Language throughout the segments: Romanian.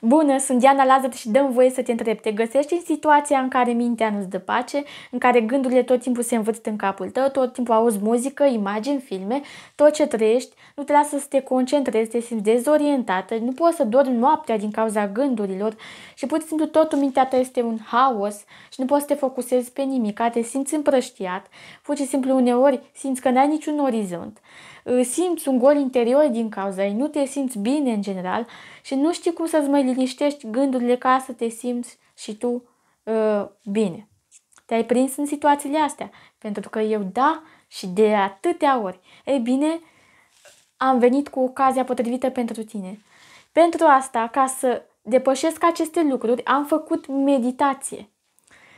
Bună, sunt Diana Lazar și dăm voie să te întreb. Te găsești în situația în care mintea nu-ți dă pace, în care gândurile tot timpul se învârt în capul tău, tot timpul auzi muzică, imagini, filme, tot ce trăiești, nu te lasă să te concentrezi, te simți dezorientată, nu poți să dormi noaptea din cauza gândurilor și pur și simplu totul mintea ta este un haos și nu poți să te focusezi pe nimic, te simți împrăștiat, pur și simplu uneori simți că n-ai niciun orizont simți un gol interior din cauza ei, nu te simți bine în general și nu știi cum să-ți mai liniștești gândurile ca să te simți și tu uh, bine. Te-ai prins în situațiile astea, pentru că eu da și de atâtea ori. Ei bine, am venit cu ocazia potrivită pentru tine. Pentru asta, ca să depășesc aceste lucruri, am făcut meditație.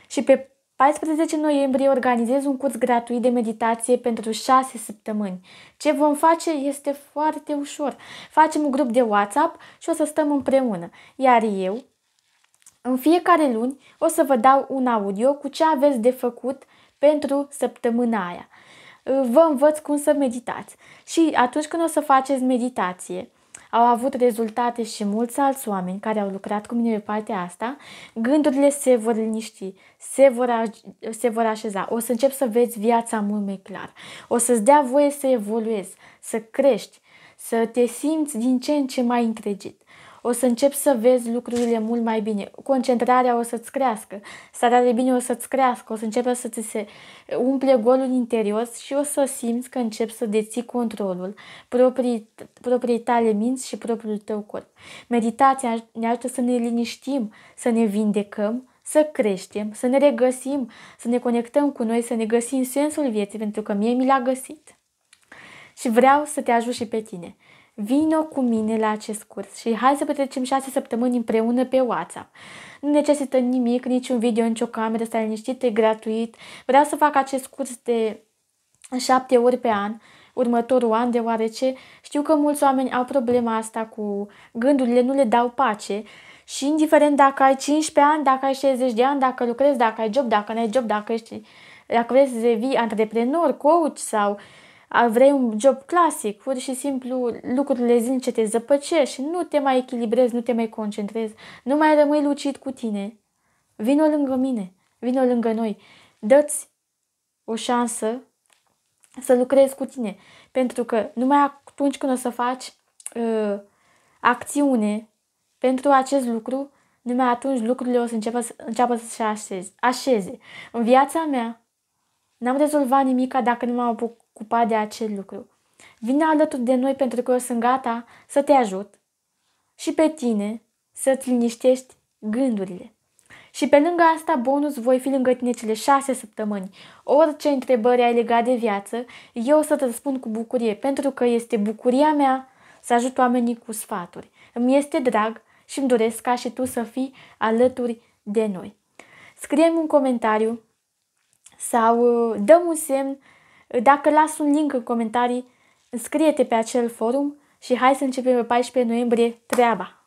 Și pe 14 noiembrie organizez un curs gratuit de meditație pentru 6 săptămâni. Ce vom face este foarte ușor. Facem un grup de WhatsApp și o să stăm împreună. Iar eu, în fiecare luni, o să vă dau un audio cu ce aveți de făcut pentru săptămâna aia. Vă învăț cum să meditați. Și atunci când o să faceți meditație, au avut rezultate și mulți alți oameni care au lucrat cu mine pe partea asta, gândurile se vor liniști, se vor, se vor așeza, o să încep să vezi viața mult mai clar, o să-ți dea voie să evoluezi, să crești, să te simți din ce în ce mai încredit o să începi să vezi lucrurile mult mai bine. Concentrarea o să-ți crească, starea de bine o să-ți crească, o să începe să ți se umple golul interior și o să simți că începi să deții controlul proprii, proprii tale minți și propriul tău corp. Meditația ne ajută să ne liniștim, să ne vindecăm, să creștem, să ne regăsim, să ne conectăm cu noi, să ne găsim sensul vieții, pentru că mie mi l-a găsit. Și vreau să te ajut și pe tine. Vino cu mine la acest curs și hai să petrecem șase săptămâni împreună pe WhatsApp. Nu necesită nimic, niciun video, nicio cameră, stai liniștit, e gratuit. Vreau să fac acest curs de șapte ori pe an următorul an, deoarece știu că mulți oameni au problema asta cu gândurile, nu le dau pace și indiferent dacă ai 15 ani, dacă ai 60 de ani, dacă lucrezi, dacă ai job, dacă nu ai job, dacă ești, dacă vrei să devii antreprenor, coach sau vrei un job clasic, pur și simplu lucrurile zince te zăpăcești și nu te mai echilibrezi, nu te mai concentrezi, nu mai rămâi lucid cu tine. Vino lângă mine, vino lângă noi. Dă-ți o șansă să lucrezi cu tine, pentru că numai atunci când o să faci uh, acțiune pentru acest lucru, numai atunci lucrurile o să înceapă, înceapă să se așeze. așeze. În viața mea n-am rezolvat nimica dacă nu m-am ocupa de acel lucru. Vine alături de noi pentru că eu sunt gata să te ajut și pe tine să-ți liniștești gândurile. Și pe lângă asta, bonus, voi fi lângă tine cele șase săptămâni. Orice întrebări ai legat de viață, eu o să te răspund cu bucurie, pentru că este bucuria mea să ajut oamenii cu sfaturi. Îmi este drag și îmi doresc ca și tu să fii alături de noi. Scrie-mi un comentariu sau uh, dăm un semn dacă las un link în comentarii, înscrie-te pe acel forum și hai să începem pe 14 noiembrie treaba!